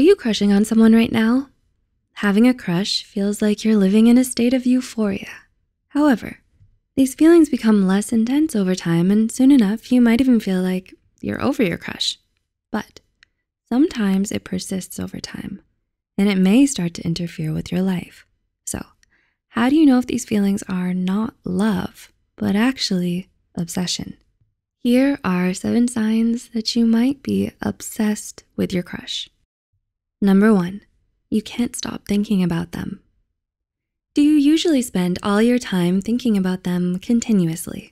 Are you crushing on someone right now? Having a crush feels like you're living in a state of euphoria. However, these feelings become less intense over time and soon enough, you might even feel like you're over your crush. But sometimes it persists over time and it may start to interfere with your life. So how do you know if these feelings are not love, but actually obsession? Here are seven signs that you might be obsessed with your crush. Number one, you can't stop thinking about them. Do you usually spend all your time thinking about them continuously?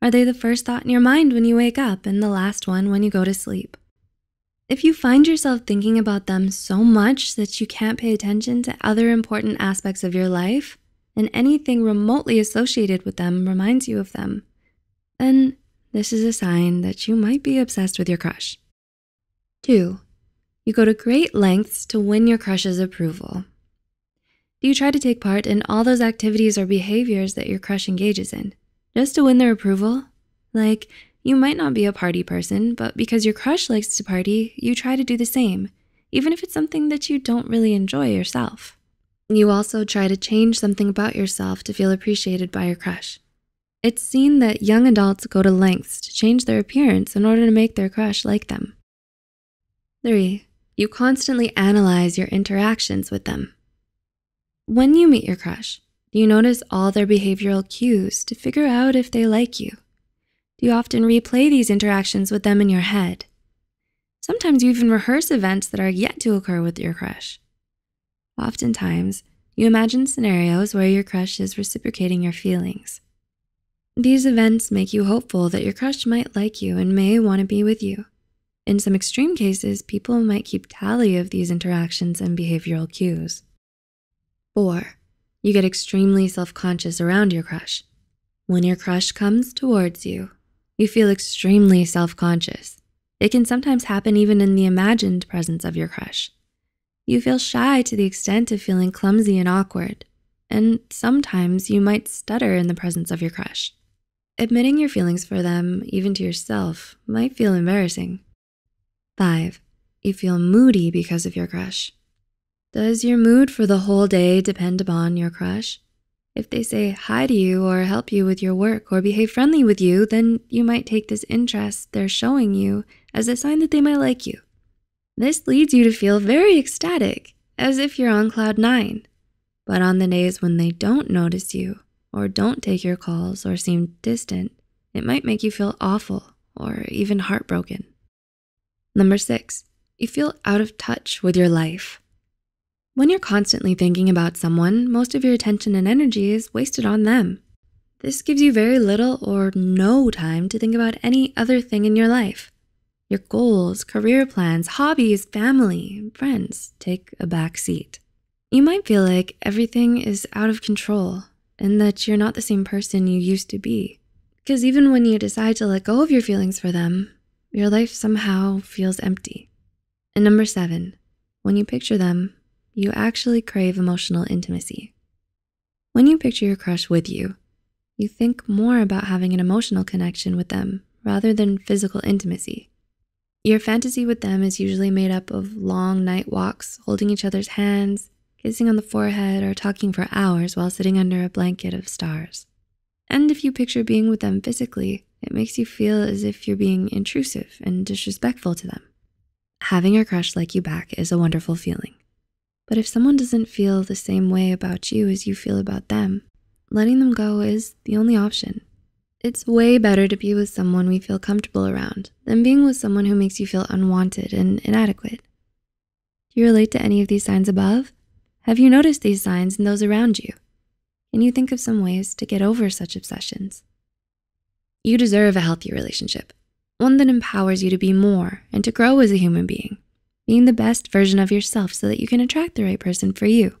Are they the first thought in your mind when you wake up and the last one when you go to sleep? If you find yourself thinking about them so much that you can't pay attention to other important aspects of your life, and anything remotely associated with them reminds you of them, then this is a sign that you might be obsessed with your crush. Two, you go to great lengths to win your crush's approval. Do you try to take part in all those activities or behaviors that your crush engages in just to win their approval? Like, you might not be a party person, but because your crush likes to party, you try to do the same, even if it's something that you don't really enjoy yourself. You also try to change something about yourself to feel appreciated by your crush. It's seen that young adults go to lengths to change their appearance in order to make their crush like them. 3 you constantly analyze your interactions with them. When you meet your crush, do you notice all their behavioral cues to figure out if they like you? Do you often replay these interactions with them in your head? Sometimes you even rehearse events that are yet to occur with your crush. Oftentimes, you imagine scenarios where your crush is reciprocating your feelings. These events make you hopeful that your crush might like you and may want to be with you. In some extreme cases, people might keep tally of these interactions and behavioral cues. Four, you get extremely self-conscious around your crush. When your crush comes towards you, you feel extremely self-conscious. It can sometimes happen even in the imagined presence of your crush. You feel shy to the extent of feeling clumsy and awkward, and sometimes you might stutter in the presence of your crush. Admitting your feelings for them, even to yourself, might feel embarrassing. 5. You feel moody because of your crush. Does your mood for the whole day depend upon your crush? If they say hi to you or help you with your work or behave friendly with you, then you might take this interest they're showing you as a sign that they might like you. This leads you to feel very ecstatic, as if you're on cloud nine. But on the days when they don't notice you, or don't take your calls, or seem distant, it might make you feel awful or even heartbroken. Number six, you feel out of touch with your life. When you're constantly thinking about someone, most of your attention and energy is wasted on them. This gives you very little or no time to think about any other thing in your life. Your goals, career plans, hobbies, family, friends take a back seat. You might feel like everything is out of control and that you're not the same person you used to be. Because even when you decide to let go of your feelings for them, your life somehow feels empty. And number seven, when you picture them, you actually crave emotional intimacy. When you picture your crush with you, you think more about having an emotional connection with them rather than physical intimacy. Your fantasy with them is usually made up of long night walks, holding each other's hands, kissing on the forehead, or talking for hours while sitting under a blanket of stars. And if you picture being with them physically, it makes you feel as if you're being intrusive and disrespectful to them. Having a crush like you back is a wonderful feeling. But if someone doesn't feel the same way about you as you feel about them, letting them go is the only option. It's way better to be with someone we feel comfortable around than being with someone who makes you feel unwanted and inadequate. Do you relate to any of these signs above? Have you noticed these signs in those around you? Can you think of some ways to get over such obsessions? You deserve a healthy relationship, one that empowers you to be more and to grow as a human being, being the best version of yourself so that you can attract the right person for you.